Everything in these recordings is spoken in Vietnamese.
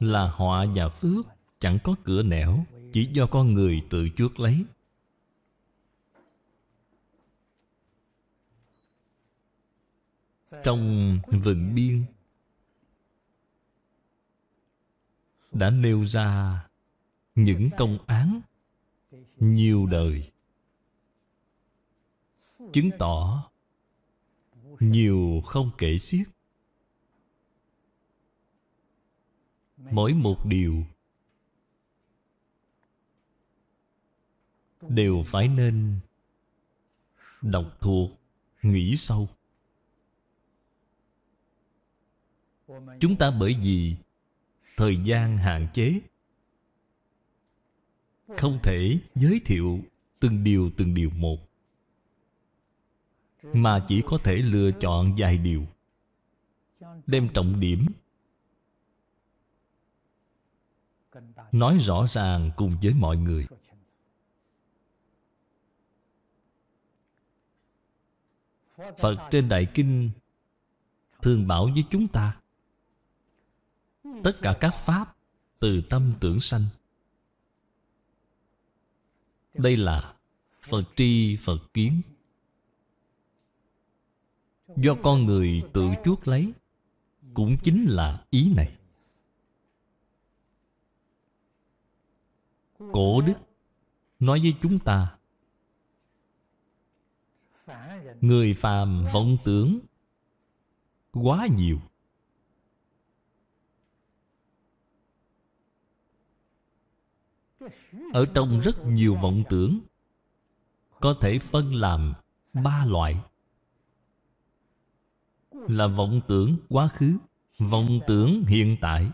là họa và phước chẳng có cửa nẻo chỉ do con người tự chuốc lấy trong vườn biên đã nêu ra những công án nhiều đời chứng tỏ nhiều không kể xiết mỗi một điều đều phải nên đọc thuộc nghĩ sâu chúng ta bởi vì thời gian hạn chế không thể giới thiệu từng điều từng điều một mà chỉ có thể lựa chọn vài điều đem trọng điểm nói rõ ràng cùng với mọi người phật trên đại kinh thường bảo với chúng ta tất cả các pháp từ tâm tưởng sanh đây là phật tri phật kiến do con người tự chuốt lấy cũng chính là ý này cổ đức nói với chúng ta người phàm vọng tưởng quá nhiều ở trong rất nhiều vọng tưởng có thể phân làm ba loại là vọng tưởng quá khứ vọng tưởng hiện tại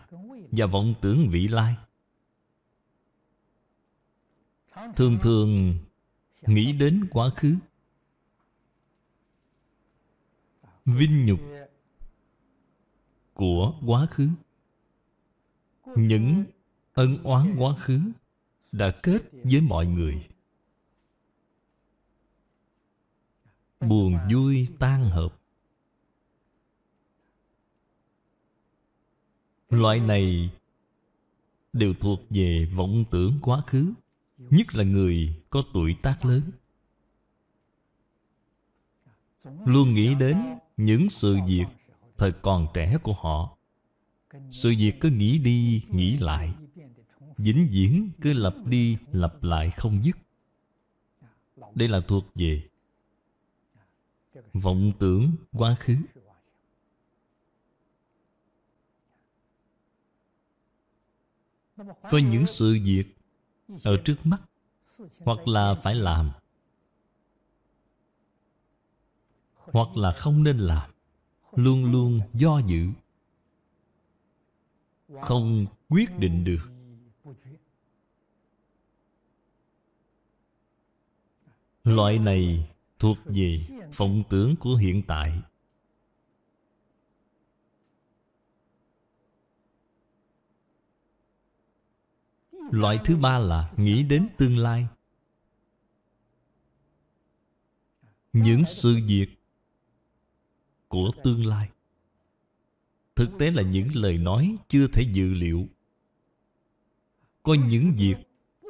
và vọng tưởng vị lai thường thường nghĩ đến quá khứ vinh nhục của quá khứ những ân oán quá khứ đã kết với mọi người buồn vui tan hợp loại này đều thuộc về vọng tưởng quá khứ nhất là người có tuổi tác lớn luôn nghĩ đến những sự việc thời còn trẻ của họ sự việc cứ nghĩ đi nghĩ lại vĩnh viễn cứ lặp đi lặp lại không dứt đây là thuộc về vọng tưởng quá khứ có những sự việc ở trước mắt hoặc là phải làm hoặc là không nên làm luôn luôn do dự không quyết định được loại này thuộc về vọng tưởng của hiện tại Loại thứ ba là nghĩ đến tương lai Những sự việc của tương lai Thực tế là những lời nói chưa thể dự liệu Có những việc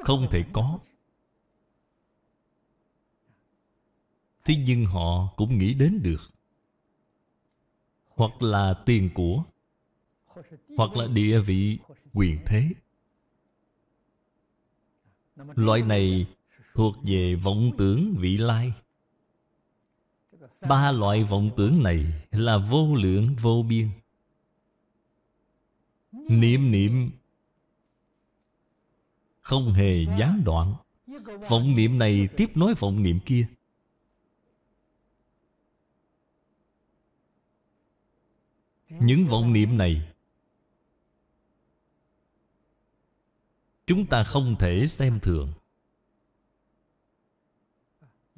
không thể có Thế nhưng họ cũng nghĩ đến được Hoặc là tiền của Hoặc là địa vị quyền thế Loại này thuộc về vọng tưởng vị lai Ba loại vọng tưởng này là vô lượng vô biên Niệm niệm Không hề gián đoạn Vọng niệm này tiếp nối vọng niệm kia Những vọng niệm này chúng ta không thể xem thường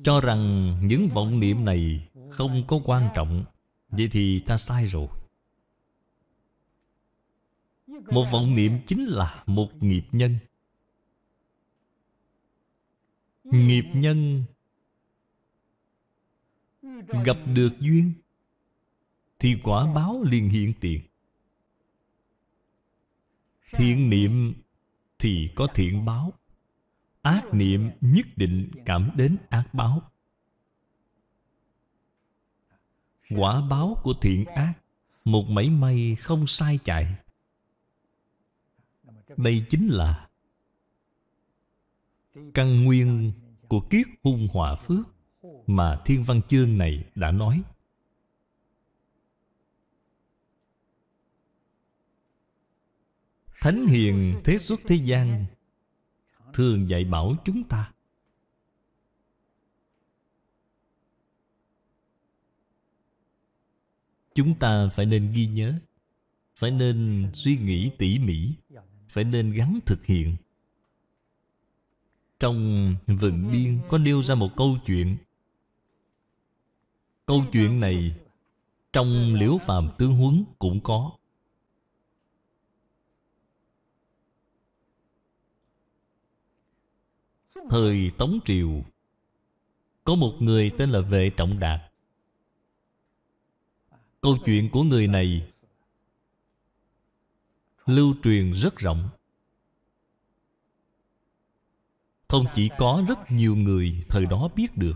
cho rằng những vọng niệm này không có quan trọng vậy thì ta sai rồi một vọng niệm chính là một nghiệp nhân nghiệp nhân gặp được duyên thì quả báo liền hiện tiền thiện niệm thì có thiện báo ác niệm nhất định cảm đến ác báo quả báo của thiện ác một mảy may không sai chạy đây chính là căn nguyên của kiết hung hòa phước mà thiên văn chương này đã nói Thánh hiền thế xuất thế gian Thường dạy bảo chúng ta Chúng ta phải nên ghi nhớ Phải nên suy nghĩ tỉ mỉ Phải nên gắn thực hiện Trong vườn biên có nêu ra một câu chuyện Câu chuyện này Trong liễu phàm tương huấn cũng có Thời Tống Triều Có một người tên là Vệ Trọng Đạt Câu chuyện của người này Lưu truyền rất rộng Không chỉ có rất nhiều người thời đó biết được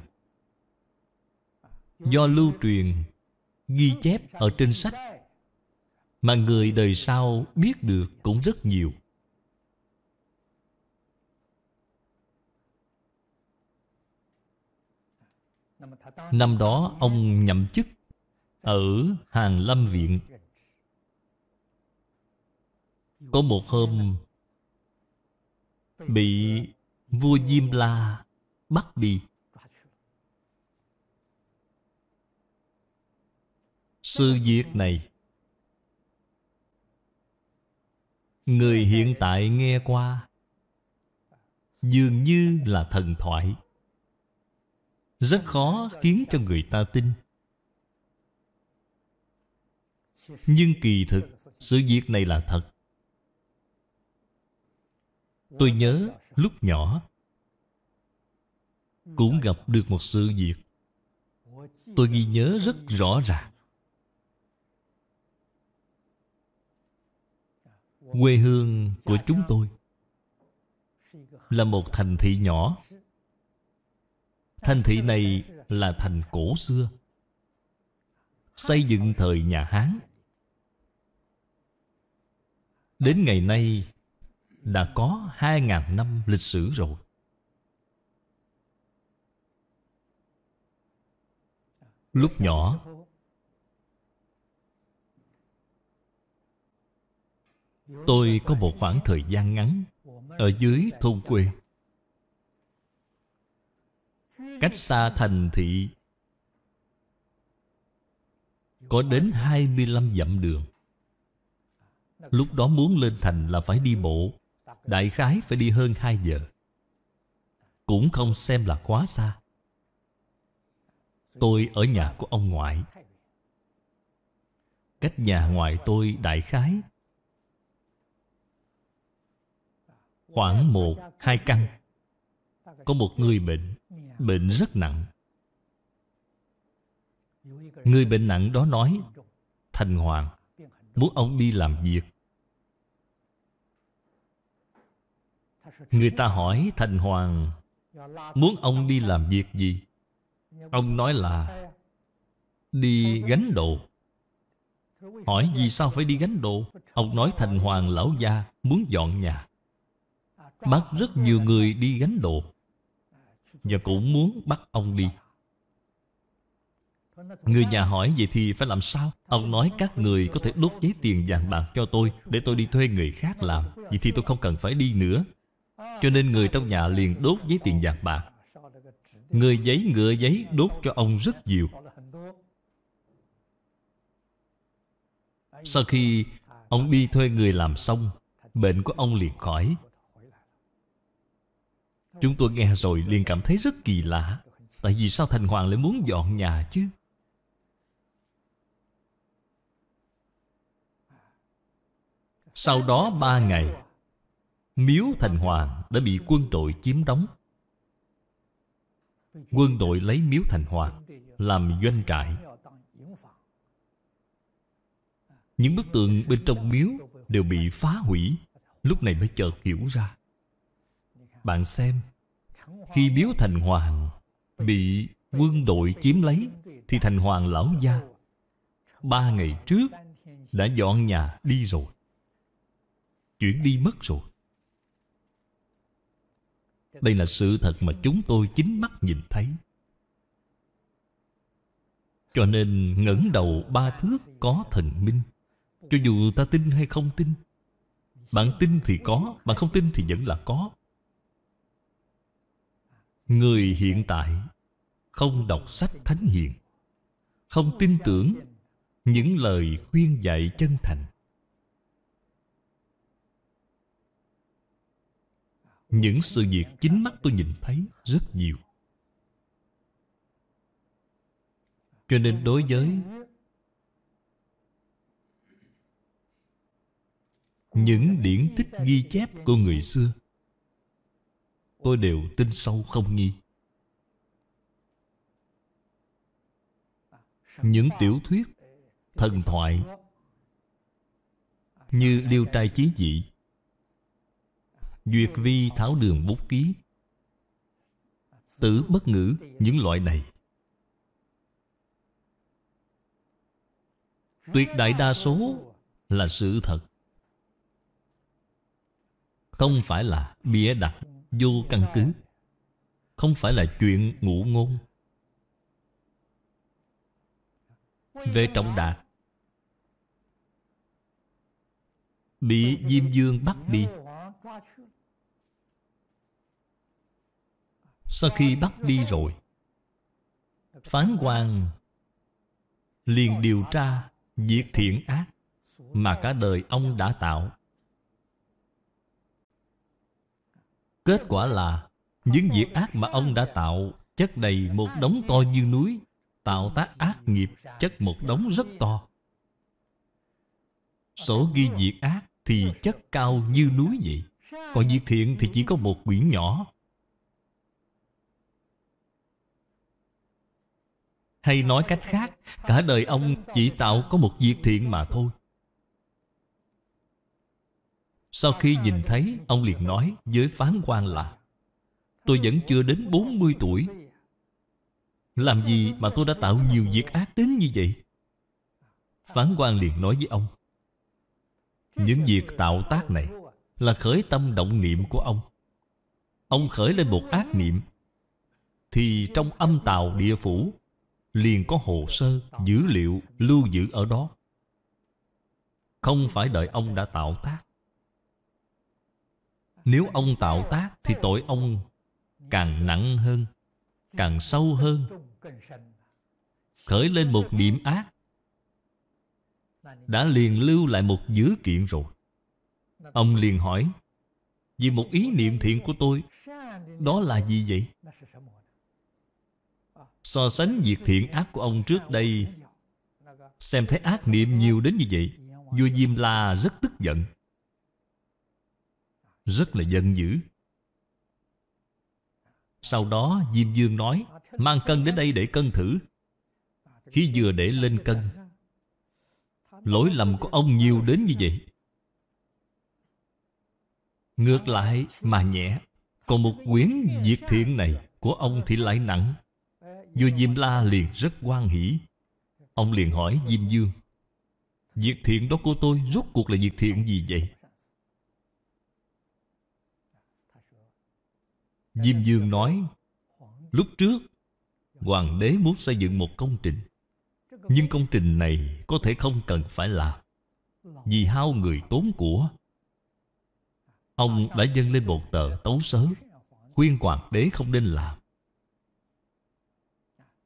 Do lưu truyền Ghi chép ở trên sách Mà người đời sau biết được cũng rất nhiều Năm đó ông nhậm chức ở Hàng Lâm Viện Có một hôm Bị vua Diêm La bắt đi Sự việc này Người hiện tại nghe qua Dường như là thần thoại rất khó khiến cho người ta tin nhưng kỳ thực sự việc này là thật tôi nhớ lúc nhỏ cũng gặp được một sự việc tôi ghi nhớ rất rõ ràng quê hương của chúng tôi là một thành thị nhỏ Thành thị này là thành cổ xưa Xây dựng thời nhà Hán Đến ngày nay đã có 2.000 năm lịch sử rồi Lúc nhỏ Tôi có một khoảng thời gian ngắn Ở dưới thôn quê cách xa thành thị có đến 25 dặm đường Lúc đó muốn lên thành là phải đi bộ Đại khái phải đi hơn 2 giờ Cũng không xem là quá xa Tôi ở nhà của ông ngoại Cách nhà ngoại tôi đại khái Khoảng một, hai căn Có một người bệnh bệnh rất nặng người bệnh nặng đó nói thành hoàng muốn ông đi làm việc người ta hỏi thành hoàng muốn ông đi làm việc gì ông nói là đi gánh đồ hỏi vì sao phải đi gánh đồ ông nói thành hoàng lão gia muốn dọn nhà bắt rất nhiều người đi gánh đồ và cũng muốn bắt ông đi Người nhà hỏi vậy thì phải làm sao Ông nói các người có thể đốt giấy tiền vàng bạc cho tôi Để tôi đi thuê người khác làm Vậy thì tôi không cần phải đi nữa Cho nên người trong nhà liền đốt giấy tiền vàng bạc Người giấy ngựa giấy đốt cho ông rất nhiều Sau khi ông đi thuê người làm xong Bệnh của ông liền khỏi Chúng tôi nghe rồi liền cảm thấy rất kỳ lạ Tại vì sao Thành Hoàng lại muốn dọn nhà chứ Sau đó ba ngày Miếu Thành Hoàng đã bị quân đội chiếm đóng Quân đội lấy miếu Thành Hoàng Làm doanh trại Những bức tượng bên trong miếu Đều bị phá hủy Lúc này mới chợt hiểu ra bạn xem Khi biếu thành hoàng Bị quân đội chiếm lấy Thì thành hoàng lão gia Ba ngày trước Đã dọn nhà đi rồi Chuyển đi mất rồi Đây là sự thật mà chúng tôi chính mắt nhìn thấy Cho nên ngẩng đầu ba thước có thần minh Cho dù ta tin hay không tin Bạn tin thì có Bạn không tin thì vẫn là có Người hiện tại không đọc sách thánh hiền Không tin tưởng những lời khuyên dạy chân thành Những sự việc chính mắt tôi nhìn thấy rất nhiều Cho nên đối với Những điển tích ghi chép của người xưa tôi đều tin sâu không nghi những tiểu thuyết thần thoại như liêu trai chí dị duyệt vi tháo đường bút ký tử bất ngữ những loại này tuyệt đại đa số là sự thật không phải là bịa đặt vô căn cứ Không phải là chuyện ngụ ngôn Về trọng đạt Bị Diêm Dương bắt đi Sau khi bắt đi rồi Phán quan liền điều tra Việc thiện ác Mà cả đời ông đã tạo Kết quả là Những việc ác mà ông đã tạo Chất đầy một đống to như núi Tạo tác ác nghiệp Chất một đống rất to Sổ ghi việc ác Thì chất cao như núi vậy Còn việc thiện thì chỉ có một quyển nhỏ Hay nói cách khác Cả đời ông chỉ tạo có một việc thiện mà thôi sau khi nhìn thấy Ông liền nói với phán quan là Tôi vẫn chưa đến 40 tuổi Làm gì mà tôi đã tạo nhiều việc ác đến như vậy Phán quan liền nói với ông Những việc tạo tác này Là khởi tâm động niệm của ông Ông khởi lên một ác niệm Thì trong âm tàu địa phủ Liền có hồ sơ, dữ liệu lưu giữ ở đó Không phải đợi ông đã tạo tác nếu ông tạo tác Thì tội ông càng nặng hơn Càng sâu hơn Khởi lên một điểm ác Đã liền lưu lại một dữ kiện rồi Ông liền hỏi Vì một ý niệm thiện của tôi Đó là gì vậy? So sánh việc thiện ác của ông trước đây Xem thấy ác niệm nhiều đến như vậy Vua Diêm La rất tức giận rất là giận dữ sau đó Diêm Dương nói Mang cân đến đây để cân thử Khi vừa để lên cân Lỗi lầm của ông nhiều đến như vậy Ngược lại mà nhẹ Còn một quyển diệt thiện này Của ông thì lại nặng Vua Diêm La liền rất quan hỷ Ông liền hỏi Diêm Dương Diệt thiện đó của tôi Rốt cuộc là diệt thiện gì vậy Diêm Dương nói Lúc trước Hoàng đế muốn xây dựng một công trình Nhưng công trình này có thể không cần phải làm Vì hao người tốn của Ông đã dâng lên một tờ tấu sớ Khuyên hoàng đế không nên làm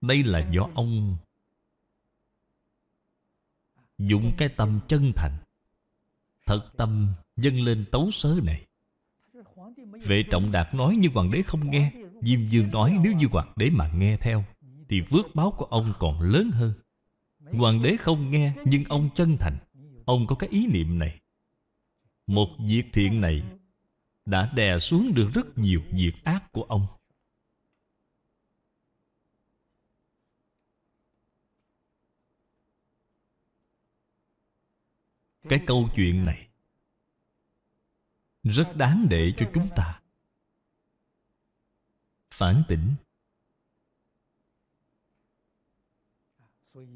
Đây là do ông dùng cái tâm chân thành Thật tâm dâng lên tấu sớ này Vệ trọng đạt nói nhưng hoàng đế không nghe Diêm dương nói nếu như hoàng đế mà nghe theo Thì phước báo của ông còn lớn hơn Hoàng đế không nghe nhưng ông chân thành Ông có cái ý niệm này Một việc thiện này Đã đè xuống được rất nhiều việc ác của ông Cái câu chuyện này rất đáng để cho chúng ta phản tỉnh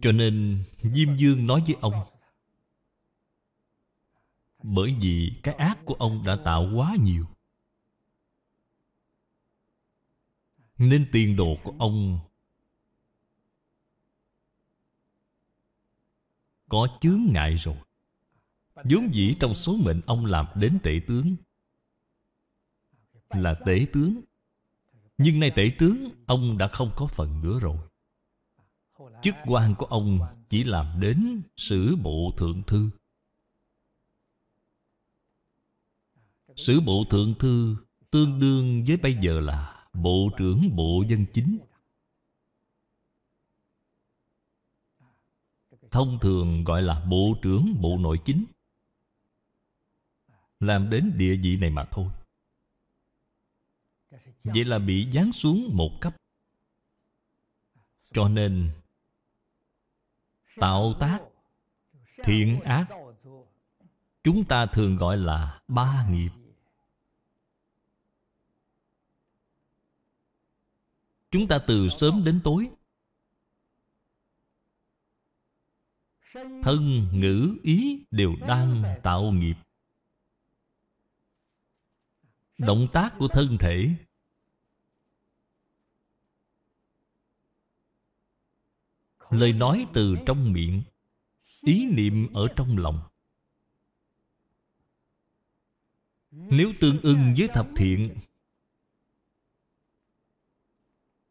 cho nên diêm dương nói với ông bởi vì cái ác của ông đã tạo quá nhiều nên tiền đồ của ông có chướng ngại rồi vốn dĩ trong số mệnh ông làm đến tể tướng là tể tướng nhưng nay tể tướng ông đã không có phần nữa rồi chức quan của ông chỉ làm đến sử bộ thượng thư sử bộ thượng thư tương đương với bây giờ là bộ trưởng bộ dân chính thông thường gọi là bộ trưởng bộ nội chính làm đến địa vị này mà thôi vậy là bị giáng xuống một cấp cho nên tạo tác thiện ác chúng ta thường gọi là ba nghiệp chúng ta từ sớm đến tối thân ngữ ý đều đang tạo nghiệp động tác của thân thể lời nói từ trong miệng ý niệm ở trong lòng nếu tương ưng với thập thiện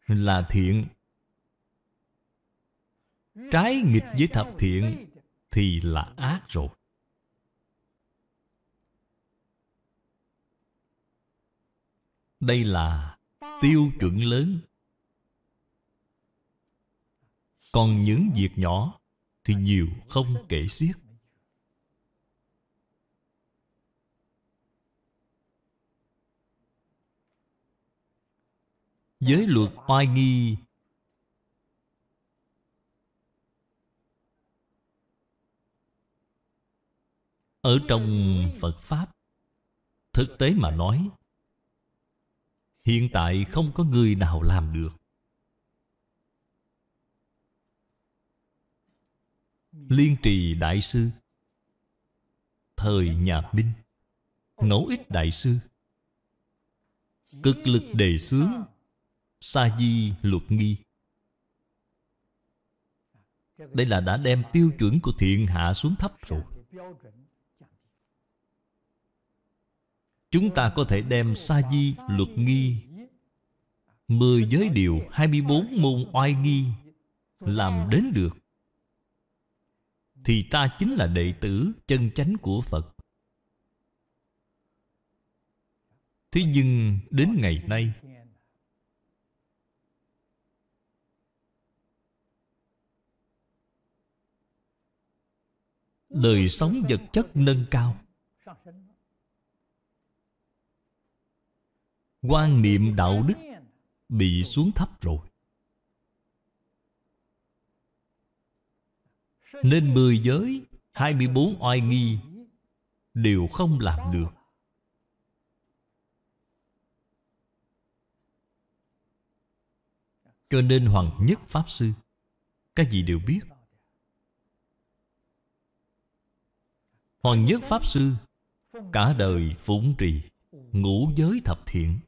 là thiện trái nghịch với thập thiện thì là ác rồi Đây là tiêu chuẩn lớn Còn những việc nhỏ Thì nhiều không kể xiết Giới luật oai nghi Ở trong Phật Pháp Thực tế mà nói hiện tại không có người nào làm được liên trì đại sư thời nhà minh ngẫu ích đại sư cực lực đề xướng sa di luật nghi đây là đã đem tiêu chuẩn của thiện hạ xuống thấp rồi Chúng ta có thể đem sa di luật nghi mười giới điều 24 môn oai nghi Làm đến được Thì ta chính là đệ tử chân chánh của Phật Thế nhưng đến ngày nay Đời sống vật chất nâng cao quan niệm đạo đức bị xuống thấp rồi Nên mười giới hai mươi bốn oai nghi Đều không làm được Cho nên Hoàng Nhất Pháp Sư Các vị đều biết Hoàng Nhất Pháp Sư Cả đời phụng trì Ngũ giới thập thiện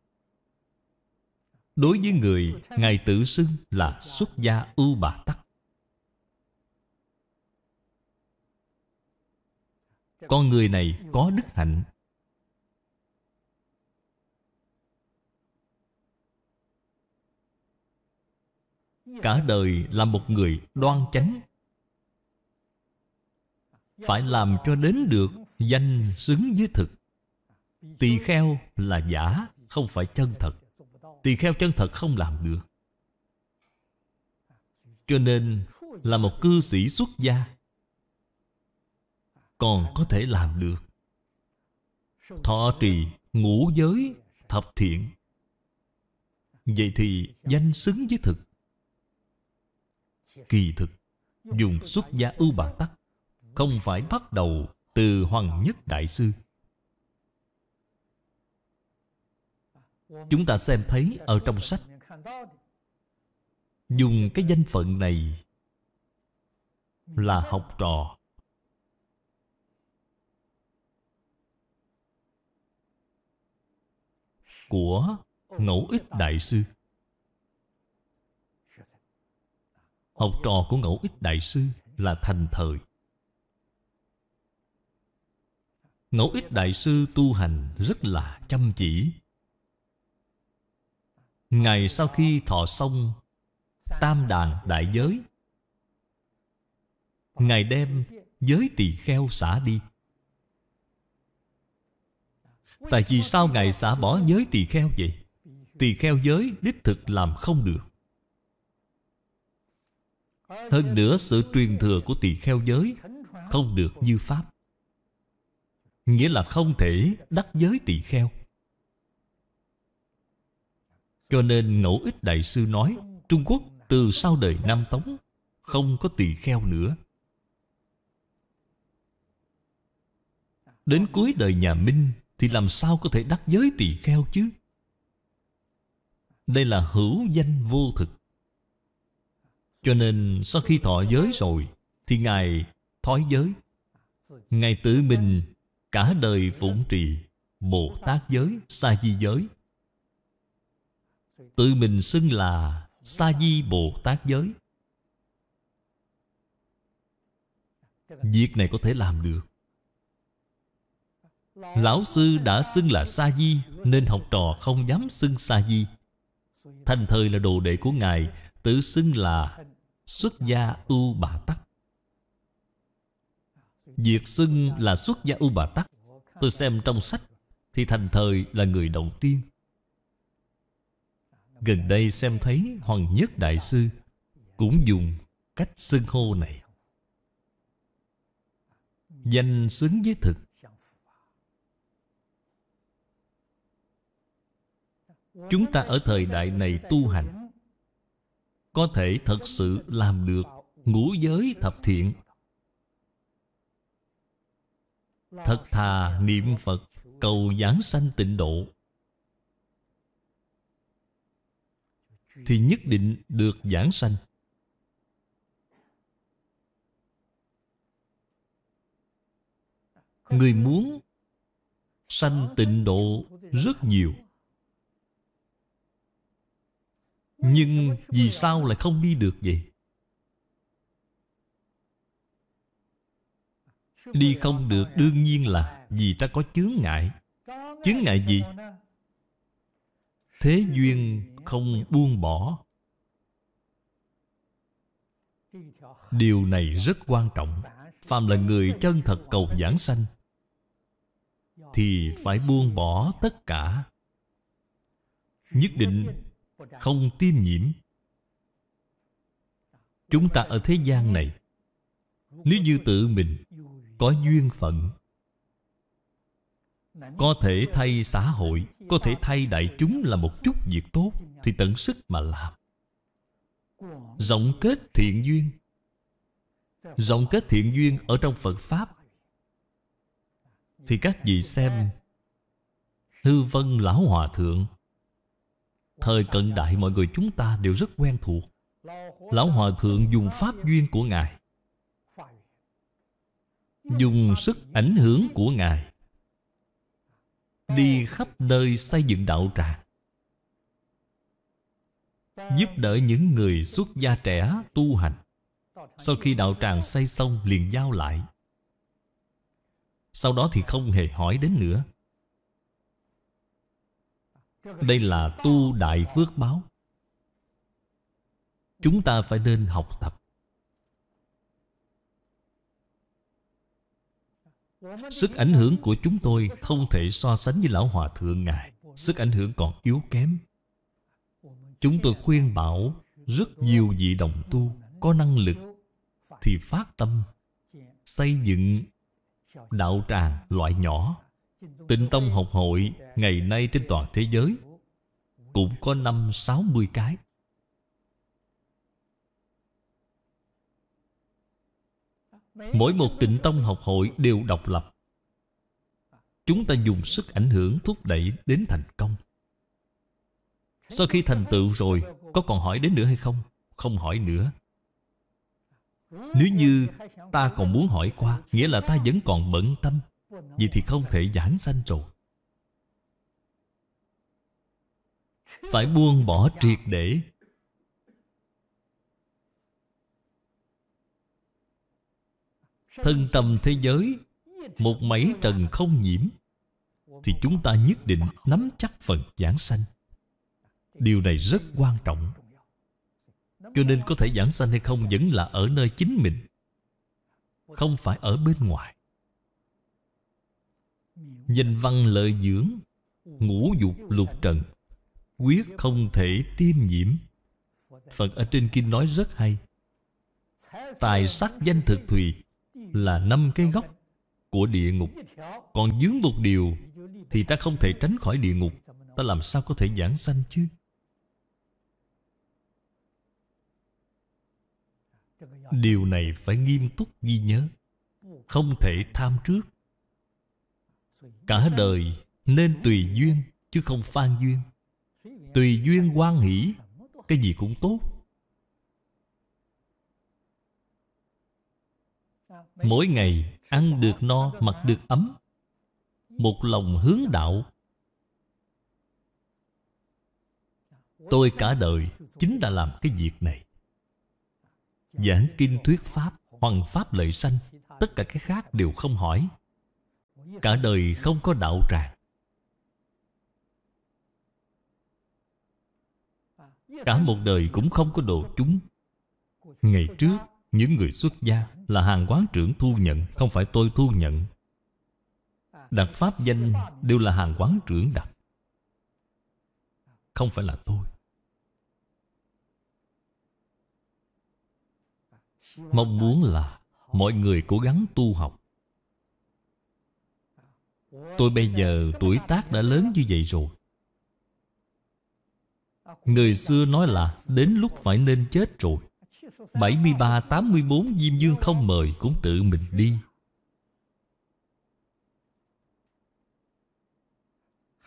Đối với người Ngài tự xưng là xuất gia ưu bà tắc Con người này có đức hạnh Cả đời là một người đoan chánh Phải làm cho đến được danh xứng với thực Tỳ kheo là giả, không phải chân thật Tỳ kheo chân thật không làm được Cho nên Là một cư sĩ xuất gia Còn có thể làm được Thọ trì Ngũ giới Thập thiện Vậy thì danh xứng với thực Kỳ thực Dùng xuất gia ưu bà tắc Không phải bắt đầu từ Hoàng Nhất Đại Sư chúng ta xem thấy ở trong sách dùng cái danh phận này là học trò của ngẫu ích đại sư học trò của ngẫu ích đại sư là thành thời ngẫu ích đại sư tu hành rất là chăm chỉ Ngày sau khi thọ xong Tam đàn đại giới Ngài đem giới tỳ kheo xả đi Tại vì sao Ngài xả bỏ giới tỳ kheo vậy? Tỳ kheo giới đích thực làm không được Hơn nữa sự truyền thừa của tỳ kheo giới Không được như Pháp Nghĩa là không thể đắc giới tỳ kheo cho nên Ngẫu Ích Đại Sư nói Trung Quốc từ sau đời Nam Tống Không có tỳ kheo nữa Đến cuối đời nhà Minh Thì làm sao có thể đắc giới tỳ kheo chứ Đây là hữu danh vô thực Cho nên sau khi thọ giới rồi Thì Ngài thói giới Ngài tự mình cả đời phụng trì Bồ Tát giới, Sa Di giới tự mình xưng là sa di bồ tát giới việc này có thể làm được lão sư đã xưng là sa di nên học trò không dám xưng sa di thành thời là đồ đệ của ngài tự xưng là xuất gia ưu bà tắc việc xưng là xuất gia ưu bà tắc tôi xem trong sách thì thành thời là người đầu tiên Gần đây xem thấy Hoàng Nhất Đại Sư Cũng dùng cách xưng hô này Danh xứng với thực Chúng ta ở thời đại này tu hành Có thể thật sự làm được Ngũ giới thập thiện Thật thà niệm Phật Cầu giáng sanh tịnh độ thì nhất định được giảng sanh người muốn sanh tịnh độ rất nhiều nhưng vì sao lại không đi được vậy đi không được đương nhiên là vì ta có chướng ngại chướng ngại gì thế duyên không buông bỏ điều này rất quan trọng phàm là người chân thật cầu giảng sanh thì phải buông bỏ tất cả nhất định không tiêm nhiễm chúng ta ở thế gian này nếu như tự mình có duyên phận có thể thay xã hội có thể thay đại chúng là một chút việc tốt thì tận sức mà làm rộng kết thiện duyên rộng kết thiện duyên ở trong phật pháp thì các vị xem hư vân lão hòa thượng thời cận đại mọi người chúng ta đều rất quen thuộc lão hòa thượng dùng pháp duyên của ngài dùng sức ảnh hưởng của ngài đi khắp nơi xây dựng đạo tràng giúp đỡ những người xuất gia trẻ tu hành sau khi đạo tràng xây xong liền giao lại sau đó thì không hề hỏi đến nữa đây là tu đại phước báo chúng ta phải nên học tập Sức ảnh hưởng của chúng tôi không thể so sánh với Lão Hòa Thượng Ngài Sức ảnh hưởng còn yếu kém Chúng tôi khuyên bảo rất nhiều vị đồng tu có năng lực Thì phát tâm xây dựng đạo tràng loại nhỏ Tịnh Tông học hội ngày nay trên toàn thế giới Cũng có năm sáu mươi cái Mỗi một tịnh tông học hội đều độc lập Chúng ta dùng sức ảnh hưởng thúc đẩy đến thành công Sau khi thành tựu rồi Có còn hỏi đến nữa hay không? Không hỏi nữa Nếu như ta còn muốn hỏi qua Nghĩa là ta vẫn còn bận tâm Vậy thì không thể giảng sanh rồi Phải buông bỏ triệt để thân tâm thế giới một mấy trần không nhiễm thì chúng ta nhất định nắm chắc phần giảng sanh điều này rất quan trọng cho nên có thể giảng sanh hay không vẫn là ở nơi chính mình không phải ở bên ngoài danh văn lợi dưỡng ngũ dục lục trần quyết không thể tiêm nhiễm phật ở trên kinh nói rất hay tài sắc danh thực thùy là năm cái gốc của địa ngục Còn dướng một điều Thì ta không thể tránh khỏi địa ngục Ta làm sao có thể giảng sanh chứ Điều này phải nghiêm túc ghi nhớ Không thể tham trước Cả đời nên tùy duyên Chứ không phan duyên Tùy duyên quan hỷ Cái gì cũng tốt mỗi ngày ăn được no mặc được ấm một lòng hướng đạo tôi cả đời chính là làm cái việc này giảng kinh thuyết pháp hoằng pháp lợi sanh tất cả cái khác đều không hỏi cả đời không có đạo tràng cả một đời cũng không có đồ chúng ngày trước những người xuất gia là hàng quán trưởng thu nhận Không phải tôi thu nhận Đặt pháp danh đều là hàng quán trưởng đặt Không phải là tôi Mong muốn là mọi người cố gắng tu học Tôi bây giờ tuổi tác đã lớn như vậy rồi Người xưa nói là đến lúc phải nên chết rồi 73, 84 Diêm Dương không mời cũng tự mình đi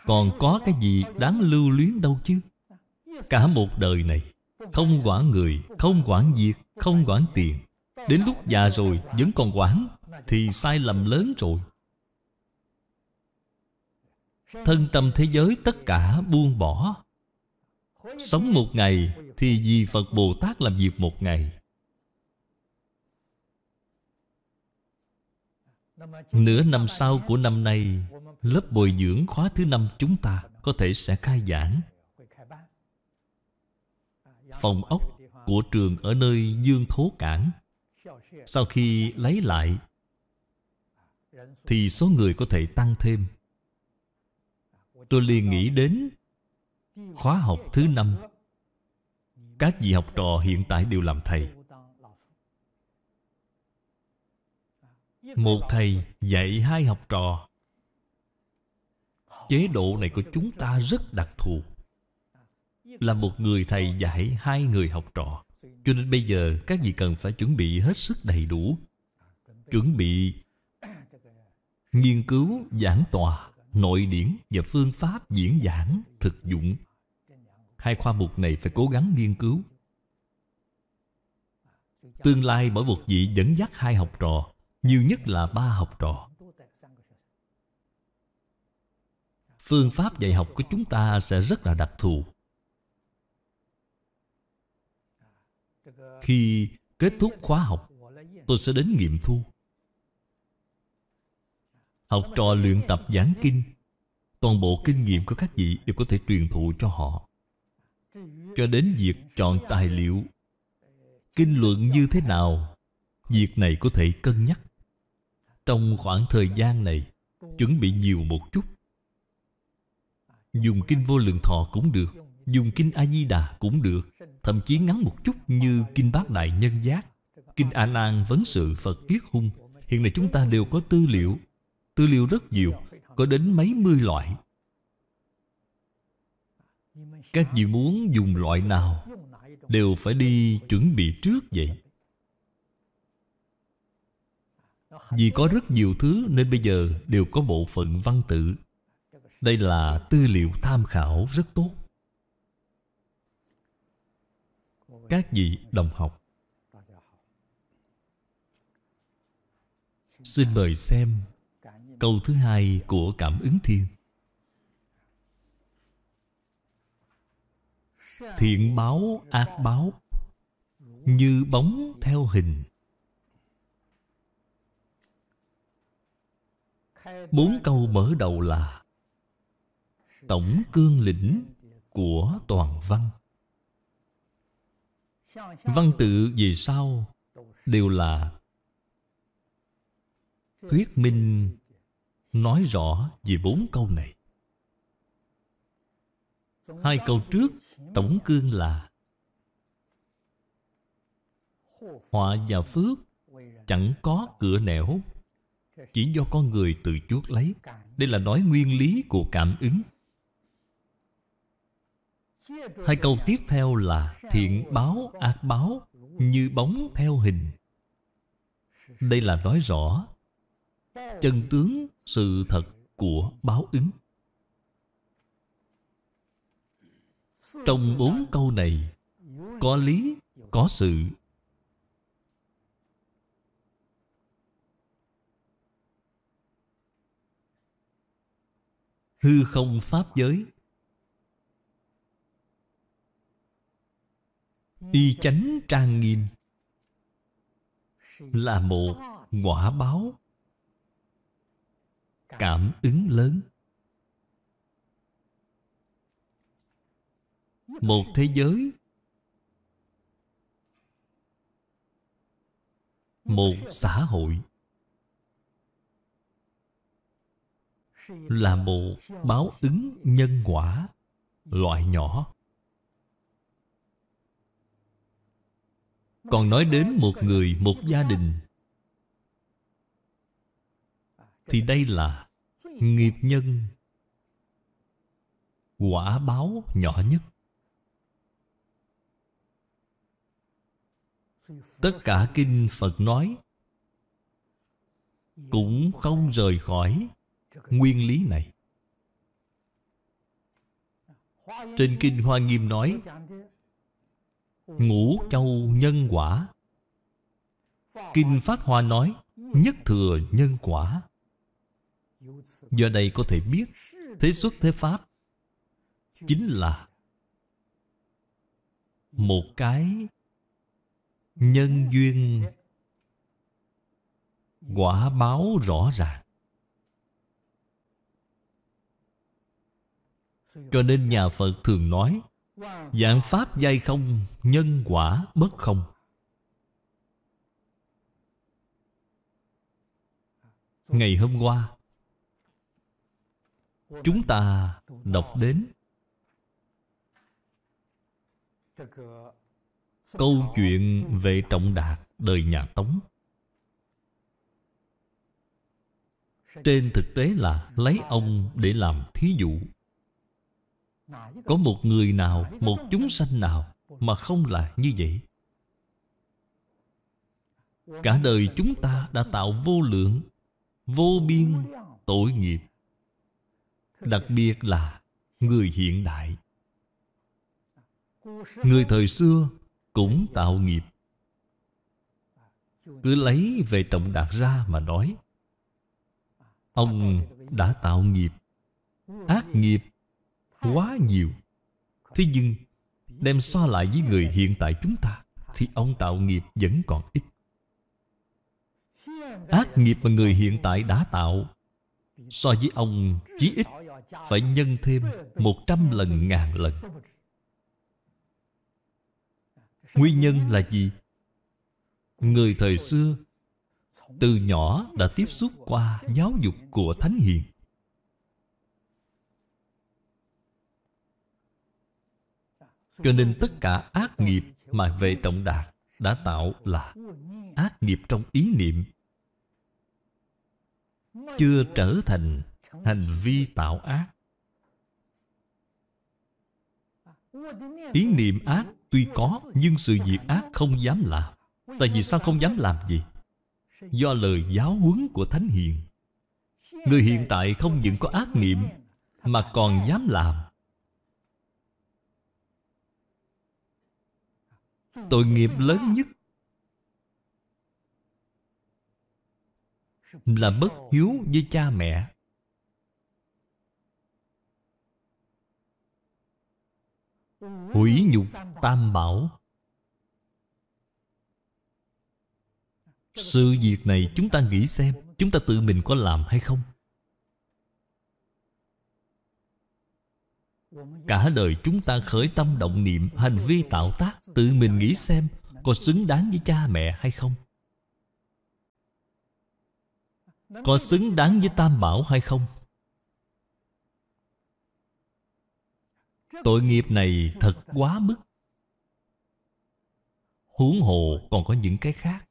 Còn có cái gì đáng lưu luyến đâu chứ Cả một đời này Không quản người, không quản việc, không quản tiền Đến lúc già rồi vẫn còn quản Thì sai lầm lớn rồi Thân tâm thế giới tất cả buông bỏ Sống một ngày thì vì Phật Bồ Tát làm việc một ngày Nửa năm sau của năm nay Lớp bồi dưỡng khóa thứ năm chúng ta Có thể sẽ khai giảng Phòng ốc của trường ở nơi Dương Thố Cảng Sau khi lấy lại Thì số người có thể tăng thêm Tôi liền nghĩ đến Khóa học thứ năm các vị học trò hiện tại đều làm thầy Một thầy dạy hai học trò Chế độ này của chúng ta rất đặc thù Là một người thầy dạy hai người học trò Cho nên bây giờ các vị cần phải chuẩn bị hết sức đầy đủ Chuẩn bị nghiên cứu, giảng tòa, nội điển và phương pháp diễn giảng thực dụng hai khoa mục này phải cố gắng nghiên cứu tương lai mỗi một vị dẫn dắt hai học trò nhiều nhất là ba học trò phương pháp dạy học của chúng ta sẽ rất là đặc thù khi kết thúc khóa học tôi sẽ đến nghiệm thu học trò luyện tập giảng kinh toàn bộ kinh nghiệm của các vị đều có thể truyền thụ cho họ cho đến việc chọn tài liệu kinh luận như thế nào việc này có thể cân nhắc trong khoảng thời gian này chuẩn bị nhiều một chút dùng kinh vô lượng thọ cũng được dùng kinh a di đà cũng được thậm chí ngắn một chút như kinh bát đại nhân giác kinh a nan vấn sự phật kiết hung hiện nay chúng ta đều có tư liệu tư liệu rất nhiều có đến mấy mươi loại các vị muốn dùng loại nào đều phải đi chuẩn bị trước vậy vì có rất nhiều thứ nên bây giờ đều có bộ phận văn tự đây là tư liệu tham khảo rất tốt các vị đồng học xin mời xem câu thứ hai của cảm ứng thiên thiện báo ác báo như bóng theo hình bốn câu mở đầu là tổng cương lĩnh của toàn văn văn tự về sau đều là thuyết minh nói rõ về bốn câu này hai câu trước tổng cương là họa và phước chẳng có cửa nẻo chỉ do con người tự chuốt lấy đây là nói nguyên lý của cảm ứng hai câu tiếp theo là thiện báo ác báo như bóng theo hình đây là nói rõ chân tướng sự thật của báo ứng Trong bốn câu này Có lý, có sự Hư không pháp giới Y chánh trang nghiêm Là một quả báo Cảm ứng lớn một thế giới một xã hội là một báo ứng nhân quả loại nhỏ còn nói đến một người một gia đình thì đây là nghiệp nhân quả báo nhỏ nhất tất cả kinh phật nói cũng không rời khỏi nguyên lý này trên kinh hoa nghiêm nói ngũ châu nhân quả kinh pháp hoa nói nhất thừa nhân quả do đây có thể biết thế xuất thế pháp chính là một cái nhân duyên quả báo rõ ràng cho nên nhà phật thường nói dạng pháp giai không nhân quả bất không ngày hôm qua chúng ta đọc đến câu chuyện về trọng đạt đời nhà tống trên thực tế là lấy ông để làm thí dụ có một người nào một chúng sanh nào mà không là như vậy cả đời chúng ta đã tạo vô lượng vô biên tội nghiệp đặc biệt là người hiện đại người thời xưa cũng tạo nghiệp cứ lấy về trọng đạt ra mà nói ông đã tạo nghiệp ác nghiệp quá nhiều thế nhưng đem so lại với người hiện tại chúng ta thì ông tạo nghiệp vẫn còn ít ác nghiệp mà người hiện tại đã tạo so với ông chí ít phải nhân thêm một trăm lần ngàn lần Nguyên nhân là gì? Người thời xưa Từ nhỏ đã tiếp xúc qua giáo dục của Thánh Hiền Cho nên tất cả ác nghiệp mà về Trọng Đạt đã tạo là ác nghiệp trong ý niệm Chưa trở thành hành vi tạo ác Ý niệm ác tuy có Nhưng sự việc ác không dám làm Tại vì sao không dám làm gì Do lời giáo huấn của Thánh Hiền Người hiện tại không những có ác niệm Mà còn dám làm Tội nghiệp lớn nhất Là bất hiếu với cha mẹ Hủy nhục tam bảo Sự việc này chúng ta nghĩ xem Chúng ta tự mình có làm hay không Cả đời chúng ta khởi tâm động niệm Hành vi tạo tác Tự mình nghĩ xem Có xứng đáng với cha mẹ hay không Có xứng đáng với tam bảo hay không Tội nghiệp này thật quá mức Huống hồ còn có những cái khác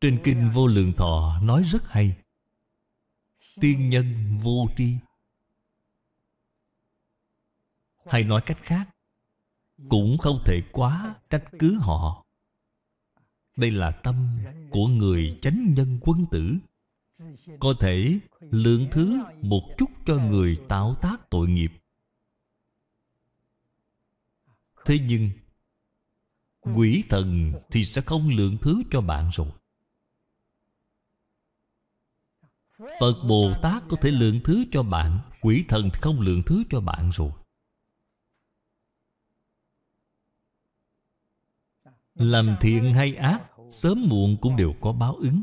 Trên kinh Vô Lượng Thọ nói rất hay Tiên nhân vô tri Hay nói cách khác Cũng không thể quá trách cứ họ Đây là tâm của người chánh nhân quân tử có thể lượng thứ một chút cho người tạo tác tội nghiệp thế nhưng quỷ thần thì sẽ không lượng thứ cho bạn rồi Phật Bồ Tát có thể lượng thứ cho bạn Quỷ thần thì không lượng thứ cho bạn rồi Làm thiện hay ác Sớm muộn cũng đều có báo ứng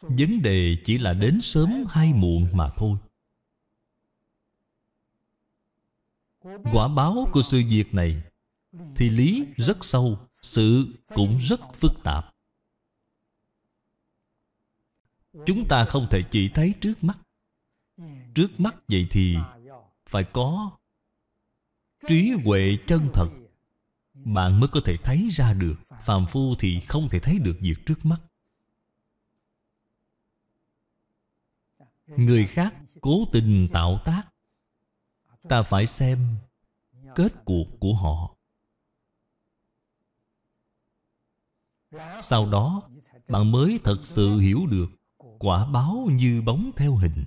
vấn đề chỉ là đến sớm hay muộn mà thôi quả báo của sự việc này thì lý rất sâu sự cũng rất phức tạp chúng ta không thể chỉ thấy trước mắt trước mắt vậy thì phải có trí huệ chân thật bạn mới có thể thấy ra được phàm phu thì không thể thấy được việc trước mắt người khác cố tình tạo tác ta phải xem kết cuộc của họ sau đó bạn mới thật sự hiểu được quả báo như bóng theo hình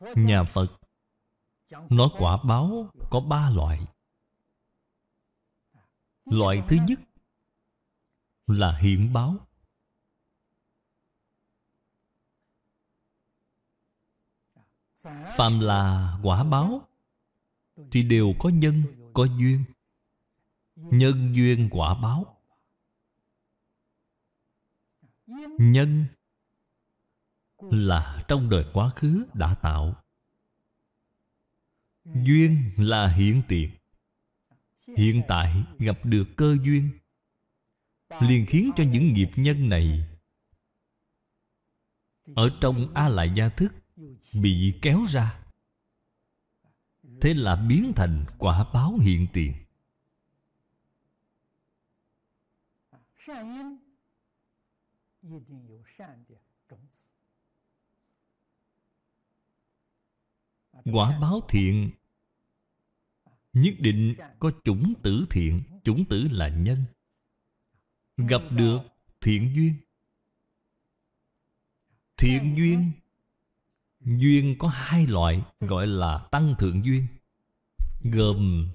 nhà phật nói quả báo có ba loại loại thứ nhất là hiển báo phàm là quả báo thì đều có nhân có duyên nhân duyên quả báo nhân là trong đời quá khứ đã tạo duyên là hiện tiền hiện tại gặp được cơ duyên liền khiến cho những nghiệp nhân này ở trong a lại gia thức bị kéo ra thế là biến thành quả báo hiện tiền quả báo thiện nhất định có chủng tử thiện chủng tử là nhân gặp được thiện duyên thiện duyên duyên có hai loại gọi là tăng thượng duyên gồm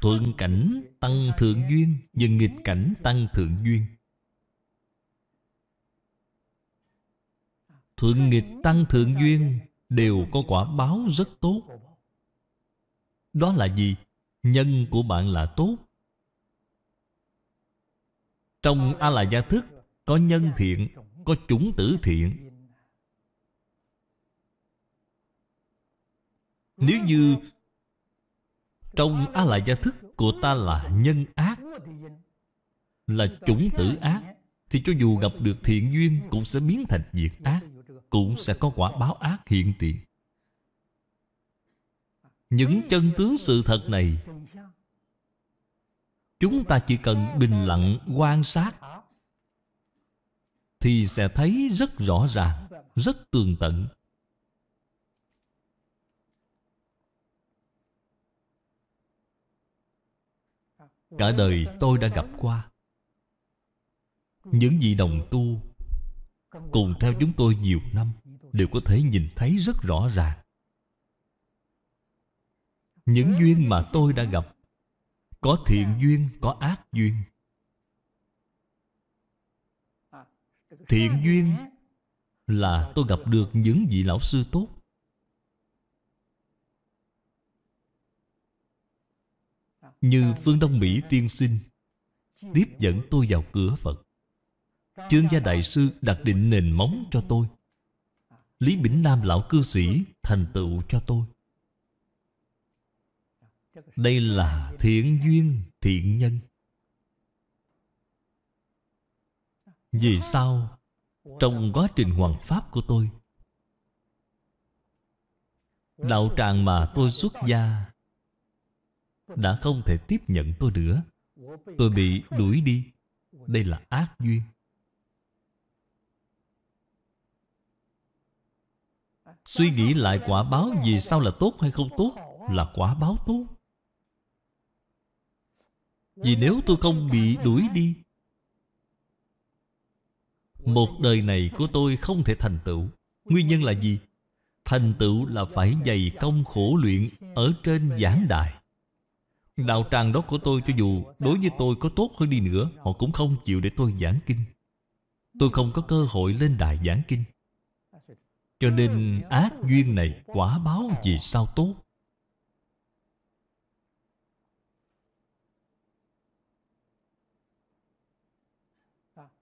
thuận cảnh tăng thượng duyên và nghịch cảnh tăng thượng duyên thuận nghịch tăng thượng duyên đều có quả báo rất tốt đó là gì nhân của bạn là tốt trong a la gia thức Có nhân thiện Có chúng tử thiện Nếu như Trong a la gia thức của ta là nhân ác Là chúng tử ác Thì cho dù gặp được thiện duyên Cũng sẽ biến thành việc ác Cũng sẽ có quả báo ác hiện tiền Những chân tướng sự thật này chúng ta chỉ cần bình lặng quan sát thì sẽ thấy rất rõ ràng rất tường tận cả đời tôi đã gặp qua những vị đồng tu cùng theo chúng tôi nhiều năm đều có thể nhìn thấy rất rõ ràng những duyên mà tôi đã gặp có thiện duyên có ác duyên thiện duyên là tôi gặp được những vị lão sư tốt như phương đông mỹ tiên sinh tiếp dẫn tôi vào cửa phật trương gia đại sư đặt định nền móng cho tôi lý bỉnh nam lão cư sĩ thành tựu cho tôi đây là thiện duyên thiện nhân vì sao trong quá trình hoàn pháp của tôi đạo tràng mà tôi xuất gia đã không thể tiếp nhận tôi nữa tôi bị đuổi đi đây là ác duyên suy nghĩ lại quả báo vì sao là tốt hay không tốt là quả báo tốt vì nếu tôi không bị đuổi đi Một đời này của tôi không thể thành tựu Nguyên nhân là gì? Thành tựu là phải dày công khổ luyện Ở trên giảng đài Đạo tràng đó của tôi cho dù Đối với tôi có tốt hơn đi nữa Họ cũng không chịu để tôi giảng kinh Tôi không có cơ hội lên đài giảng kinh Cho nên ác duyên này Quả báo gì sao tốt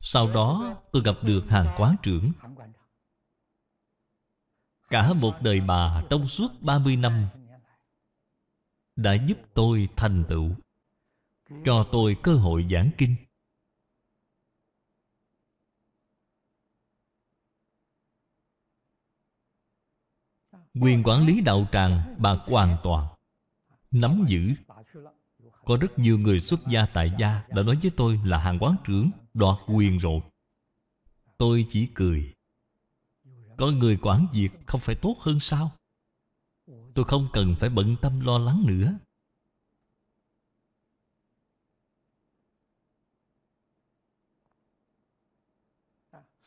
Sau đó tôi gặp được hàng quán trưởng Cả một đời bà trong suốt 30 năm Đã giúp tôi thành tựu Cho tôi cơ hội giảng kinh Quyền quản lý đạo tràng bà hoàn toàn Nắm giữ Có rất nhiều người xuất gia tại gia Đã nói với tôi là hàng quán trưởng đoạt quyền rồi tôi chỉ cười có người quản việc không phải tốt hơn sao tôi không cần phải bận tâm lo lắng nữa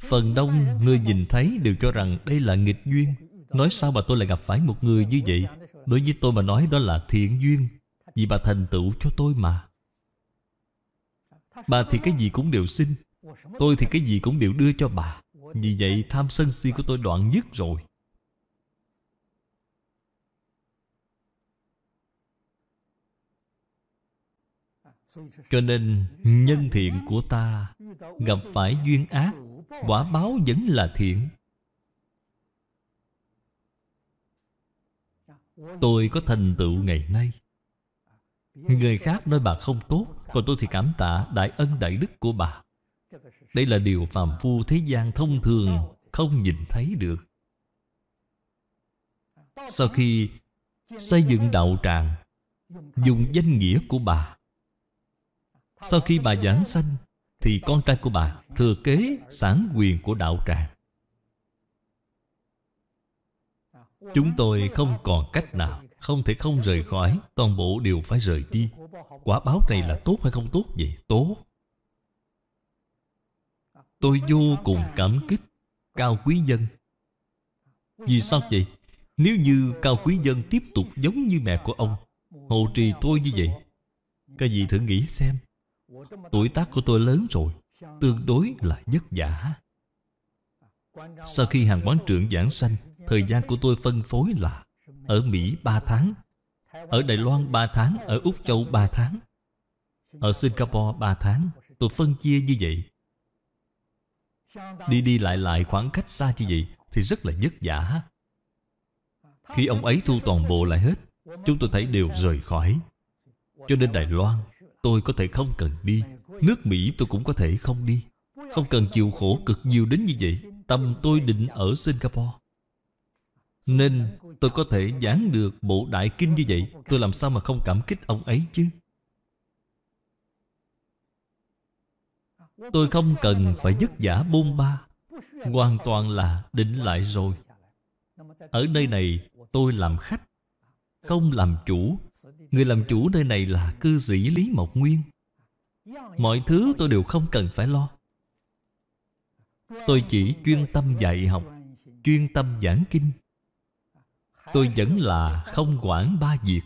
phần đông người nhìn thấy đều cho rằng đây là nghịch duyên nói sao mà tôi lại gặp phải một người như vậy đối với tôi mà nói đó là thiện duyên vì bà thành tựu cho tôi mà Bà thì cái gì cũng đều xin Tôi thì cái gì cũng đều đưa cho bà Vì vậy tham sân si của tôi đoạn nhất rồi Cho nên nhân thiện của ta Gặp phải duyên ác Quả báo vẫn là thiện Tôi có thành tựu ngày nay Người khác nói bà không tốt còn tôi thì cảm tạ đại ân đại đức của bà Đây là điều phàm phu thế gian thông thường Không nhìn thấy được Sau khi xây dựng đạo tràng Dùng danh nghĩa của bà Sau khi bà giảng sanh Thì con trai của bà thừa kế sản quyền của đạo tràng Chúng tôi không còn cách nào Không thể không rời khỏi Toàn bộ đều phải rời đi quả báo này là tốt hay không tốt vậy tốt tôi vô cùng cảm kích cao quý dân vì sao vậy nếu như cao quý dân tiếp tục giống như mẹ của ông hộ trì tôi như vậy cái gì thử nghĩ xem tuổi tác của tôi lớn rồi tương đối là vất vả sau khi hàng quán trưởng giảng sanh thời gian của tôi phân phối là ở mỹ 3 tháng ở Đài Loan 3 tháng Ở Úc Châu 3 tháng Ở Singapore 3 tháng Tôi phân chia như vậy Đi đi lại lại khoảng cách xa như vậy Thì rất là vất vả Khi ông ấy thu toàn bộ lại hết Chúng tôi thấy đều rời khỏi Cho nên Đài Loan Tôi có thể không cần đi Nước Mỹ tôi cũng có thể không đi Không cần chịu khổ cực nhiều đến như vậy Tâm tôi định ở Singapore nên tôi có thể giảng được bộ đại kinh như vậy Tôi làm sao mà không cảm kích ông ấy chứ Tôi không cần phải dứt giả bôn ba Hoàn toàn là định lại rồi Ở nơi này tôi làm khách Không làm chủ Người làm chủ nơi này là cư sĩ Lý Mộc Nguyên Mọi thứ tôi đều không cần phải lo Tôi chỉ chuyên tâm dạy học Chuyên tâm giảng kinh Tôi vẫn là không quản ba việc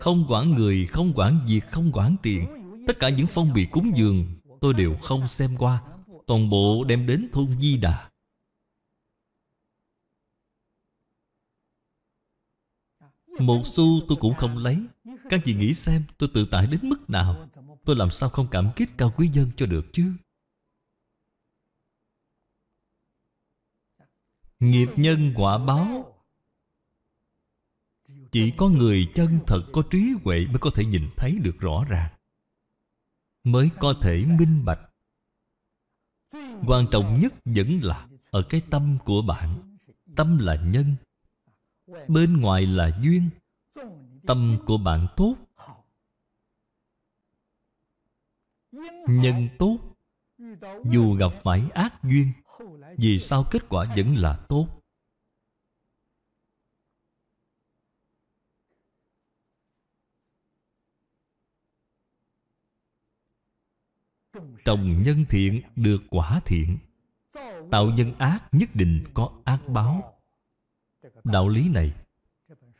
Không quản người, không quản việc, không quản tiền Tất cả những phong bì cúng dường Tôi đều không xem qua Toàn bộ đem đến thôn Di Đà Một xu tôi cũng không lấy Các vị nghĩ xem tôi tự tại đến mức nào Tôi làm sao không cảm kích cao quý dân cho được chứ Nghiệp nhân quả báo chỉ có người chân thật có trí huệ mới có thể nhìn thấy được rõ ràng mới có thể minh bạch quan trọng nhất vẫn là ở cái tâm của bạn tâm là nhân bên ngoài là duyên tâm của bạn tốt nhân tốt dù gặp phải ác duyên vì sao kết quả vẫn là tốt trồng nhân thiện được quả thiện tạo nhân ác nhất định có ác báo đạo lý này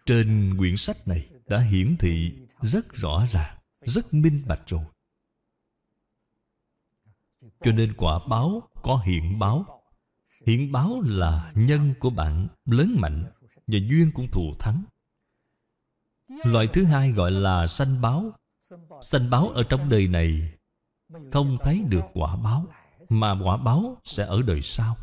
trên quyển sách này đã hiển thị rất rõ ràng rất minh bạch rồi cho nên quả báo có hiện báo hiện báo là nhân của bạn lớn mạnh và duyên cũng thù thắng loại thứ hai gọi là sanh báo sanh báo ở trong đời này không thấy được quả báo mà quả báo sẽ ở đời sau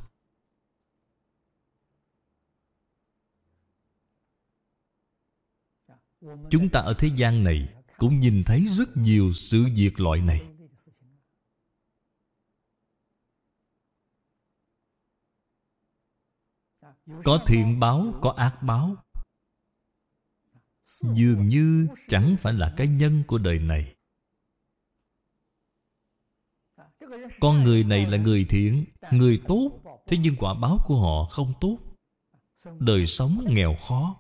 chúng ta ở thế gian này cũng nhìn thấy rất nhiều sự việc loại này có thiện báo có ác báo dường như chẳng phải là cái nhân của đời này Con người này là người thiện Người tốt Thế nhưng quả báo của họ không tốt Đời sống nghèo khó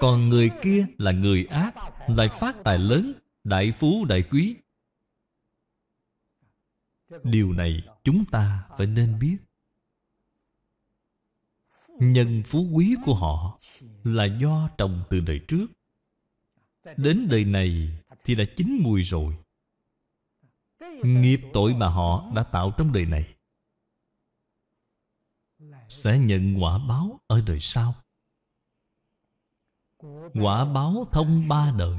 Còn người kia là người ác Lại phát tài lớn Đại phú đại quý Điều này chúng ta phải nên biết Nhân phú quý của họ Là do trồng từ đời trước Đến đời này Thì đã chín mùi rồi nghiệp tội mà họ đã tạo trong đời này sẽ nhận quả báo ở đời sau quả báo thông ba đời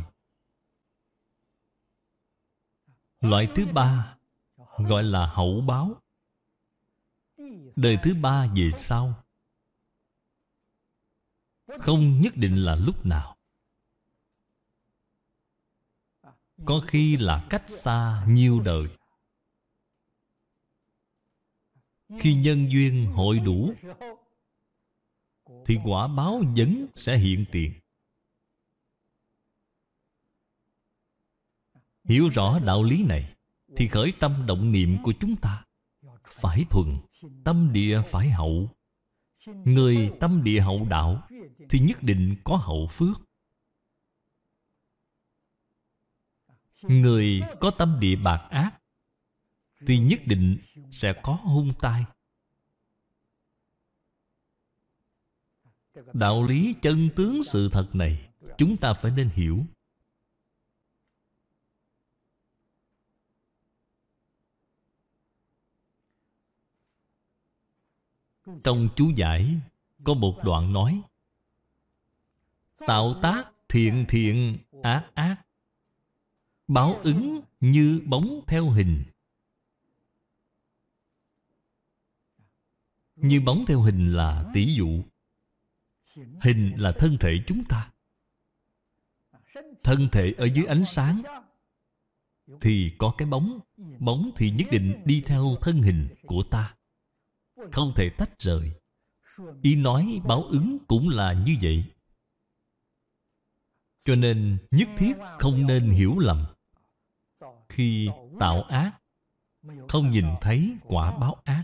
loại thứ ba gọi là hậu báo đời thứ ba về sau không nhất định là lúc nào có khi là cách xa nhiều đời khi nhân duyên hội đủ thì quả báo vẫn sẽ hiện tiền hiểu rõ đạo lý này thì khởi tâm động niệm của chúng ta phải thuần tâm địa phải hậu người tâm địa hậu đạo thì nhất định có hậu phước người có tâm địa bạc ác thì nhất định sẽ có hung tai đạo lý chân tướng sự thật này chúng ta phải nên hiểu trong chú giải có một đoạn nói tạo tác thiện thiện ác ác báo ứng như bóng theo hình như bóng theo hình là tỷ dụ hình là thân thể chúng ta thân thể ở dưới ánh sáng thì có cái bóng bóng thì nhất định đi theo thân hình của ta không thể tách rời ý nói báo ứng cũng là như vậy cho nên nhất thiết không nên hiểu lầm khi tạo ác không nhìn thấy quả báo ác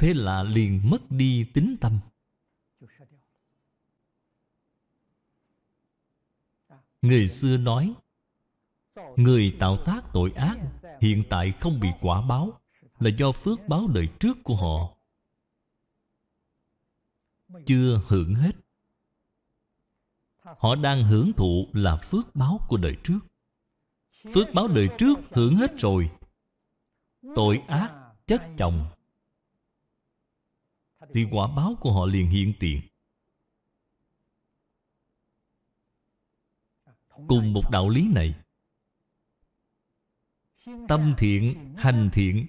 thế là liền mất đi tính tâm người xưa nói người tạo tác tội ác hiện tại không bị quả báo là do phước báo đời trước của họ chưa hưởng hết Họ đang hưởng thụ là phước báo của đời trước Phước báo đời trước hưởng hết rồi Tội ác chất chồng Thì quả báo của họ liền hiện tiền Cùng một đạo lý này Tâm thiện, hành thiện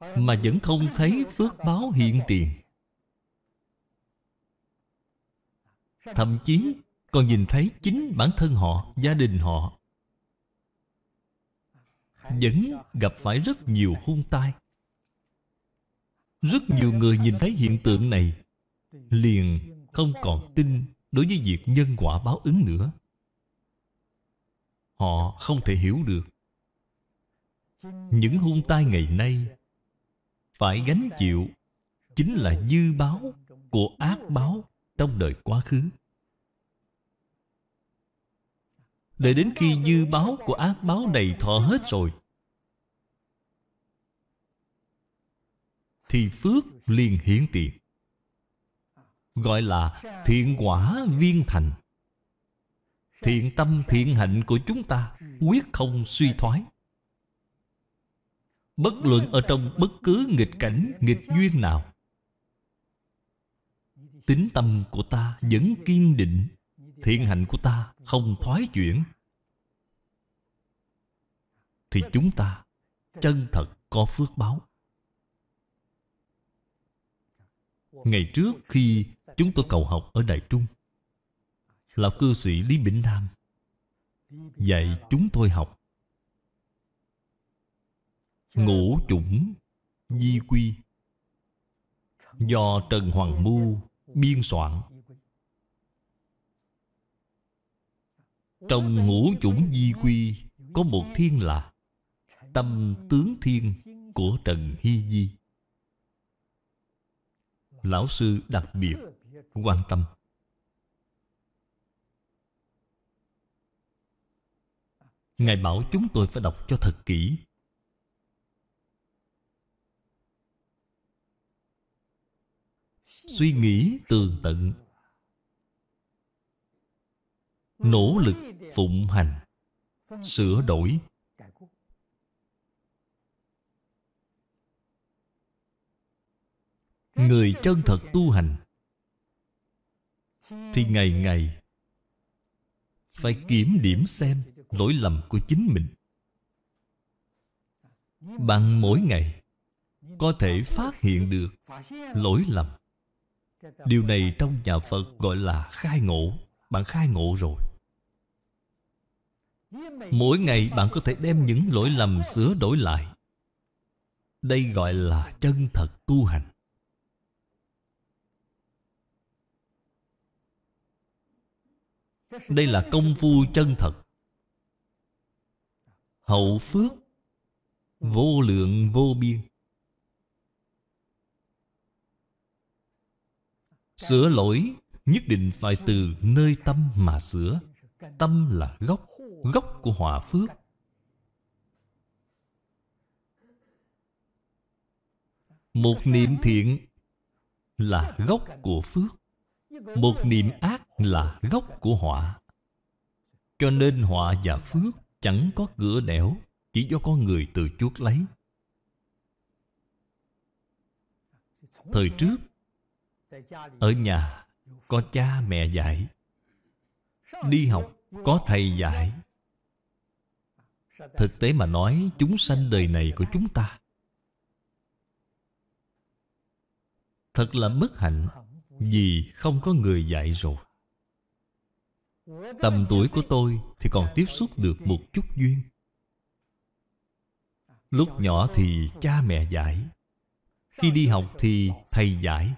Mà vẫn không thấy phước báo hiện tiền Thậm chí còn nhìn thấy chính bản thân họ, gia đình họ Vẫn gặp phải rất nhiều hung tai Rất nhiều người nhìn thấy hiện tượng này Liền không còn tin đối với việc nhân quả báo ứng nữa Họ không thể hiểu được Những hung tai ngày nay Phải gánh chịu Chính là dư báo của ác báo trong đời quá khứ để đến khi dư báo của ác báo này thọ hết rồi Thì phước liền hiển tiền Gọi là thiện quả viên thành Thiện tâm thiện hạnh của chúng ta Quyết không suy thoái Bất luận ở trong bất cứ nghịch cảnh Nghịch duyên nào Tính tâm của ta vẫn kiên định thiện hạnh của ta không thoái chuyển thì chúng ta chân thật có phước báo ngày trước khi chúng tôi cầu học ở đại trung lão cư sĩ lý bỉnh nam dạy chúng tôi học ngũ chủng di quy do trần hoàng mưu biên soạn Trong ngũ chủng di quy Có một thiên là Tâm tướng thiên của Trần Hy Di Lão sư đặc biệt quan tâm Ngài bảo chúng tôi phải đọc cho thật kỹ Suy nghĩ tường tận nỗ lực phụng hành sửa đổi người chân thật tu hành thì ngày ngày phải kiểm điểm xem lỗi lầm của chính mình bằng mỗi ngày có thể phát hiện được lỗi lầm điều này trong nhà phật gọi là khai ngộ bạn khai ngộ rồi Mỗi ngày bạn có thể đem những lỗi lầm sửa đổi lại Đây gọi là chân thật tu hành Đây là công phu chân thật Hậu phước Vô lượng vô biên Sửa lỗi nhất định phải từ nơi tâm mà sửa Tâm là gốc gốc của hòa phước một niệm thiện là gốc của phước một niệm ác là gốc của họa cho nên họa và phước chẳng có cửa nẻo chỉ do con người tự chuốc lấy thời trước ở nhà có cha mẹ dạy đi học có thầy dạy Thực tế mà nói chúng sanh đời này của chúng ta Thật là bất hạnh Vì không có người dạy rồi Tầm tuổi của tôi thì còn tiếp xúc được một chút duyên Lúc nhỏ thì cha mẹ dạy Khi đi học thì thầy dạy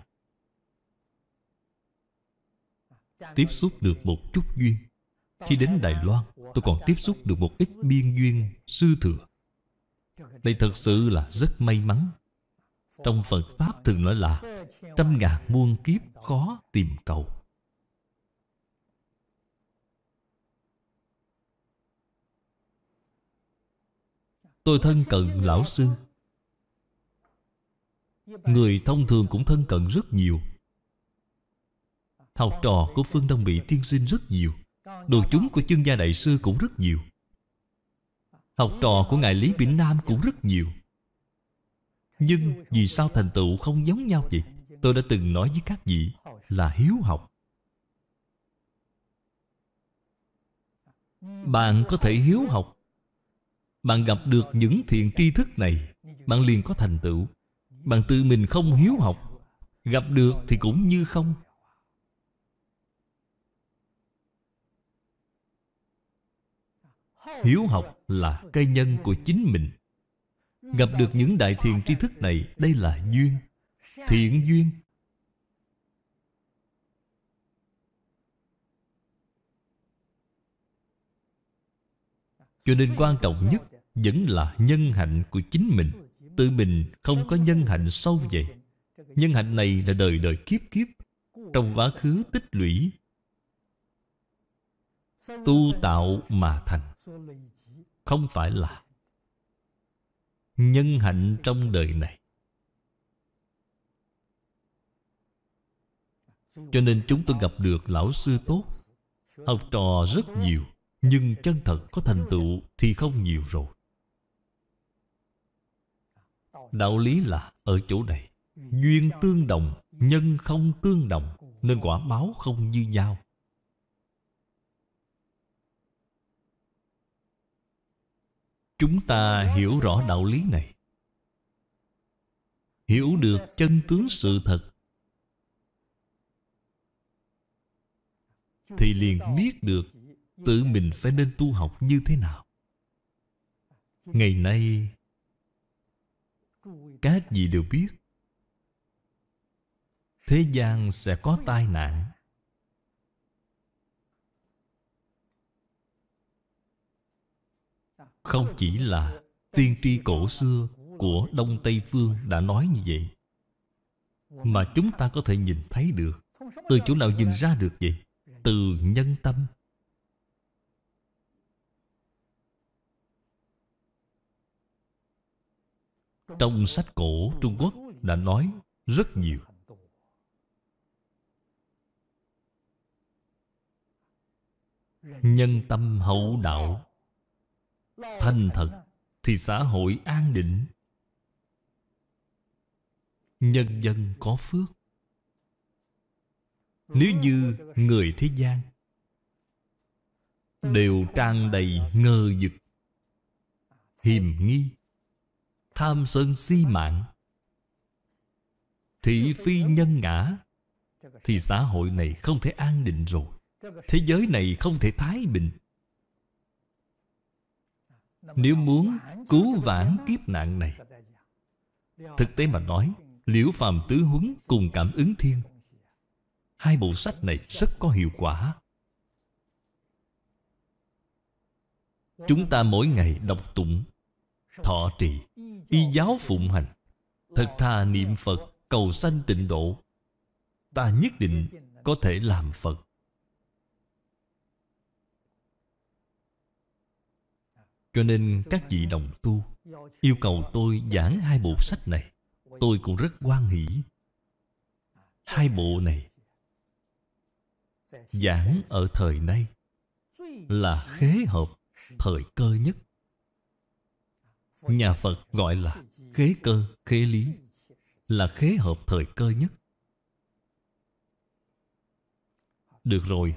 Tiếp xúc được một chút duyên khi đến Đài Loan Tôi còn tiếp xúc được một ít biên duyên sư thừa Đây thật sự là rất may mắn Trong Phật Pháp thường nói là Trăm ngàn muôn kiếp khó tìm cầu Tôi thân cận lão sư Người thông thường cũng thân cận rất nhiều Học trò của Phương Đông Mỹ tiên sinh rất nhiều Đồ chúng của chương gia đại sư cũng rất nhiều Học trò của Ngài Lý Bỉnh Nam cũng rất nhiều Nhưng vì sao thành tựu không giống nhau vậy? Tôi đã từng nói với các vị là hiếu học Bạn có thể hiếu học Bạn gặp được những thiện tri thức này Bạn liền có thành tựu Bạn tự mình không hiếu học Gặp được thì cũng như không Hiếu học là cây nhân của chính mình Gặp được những đại thiền tri thức này Đây là duyên Thiện duyên Cho nên quan trọng nhất Vẫn là nhân hạnh của chính mình Tự mình không có nhân hạnh sâu vậy Nhân hạnh này là đời đời kiếp kiếp Trong quá khứ tích lũy Tu tạo mà thành không phải là nhân hạnh trong đời này cho nên chúng tôi gặp được lão sư tốt học trò rất nhiều nhưng chân thật có thành tựu thì không nhiều rồi đạo lý là ở chỗ này duyên tương đồng nhân không tương đồng nên quả báo không như nhau Chúng ta hiểu rõ đạo lý này Hiểu được chân tướng sự thật Thì liền biết được Tự mình phải nên tu học như thế nào Ngày nay Các vị đều biết Thế gian sẽ có tai nạn không chỉ là tiên tri cổ xưa của đông tây phương đã nói như vậy mà chúng ta có thể nhìn thấy được từ chỗ nào nhìn ra được vậy từ nhân tâm trong sách cổ trung quốc đã nói rất nhiều nhân tâm hậu đạo thành thật thì xã hội an định nhân dân có phước nếu như người thế gian đều tràn đầy ngờ vực hiềm nghi tham sân si mạng thị phi nhân ngã thì xã hội này không thể an định rồi thế giới này không thể thái bình nếu muốn cứu vãn kiếp nạn này Thực tế mà nói Liễu Phàm Tứ Huấn cùng Cảm ứng Thiên Hai bộ sách này rất có hiệu quả Chúng ta mỗi ngày đọc tụng Thọ trì Y giáo phụng hành Thật thà niệm Phật Cầu sanh tịnh độ Ta nhất định có thể làm Phật Cho nên các vị đồng tu Yêu cầu tôi giảng hai bộ sách này Tôi cũng rất quan hỷ Hai bộ này Giảng ở thời nay Là khế hợp thời cơ nhất Nhà Phật gọi là khế cơ, khế lý Là khế hợp thời cơ nhất Được rồi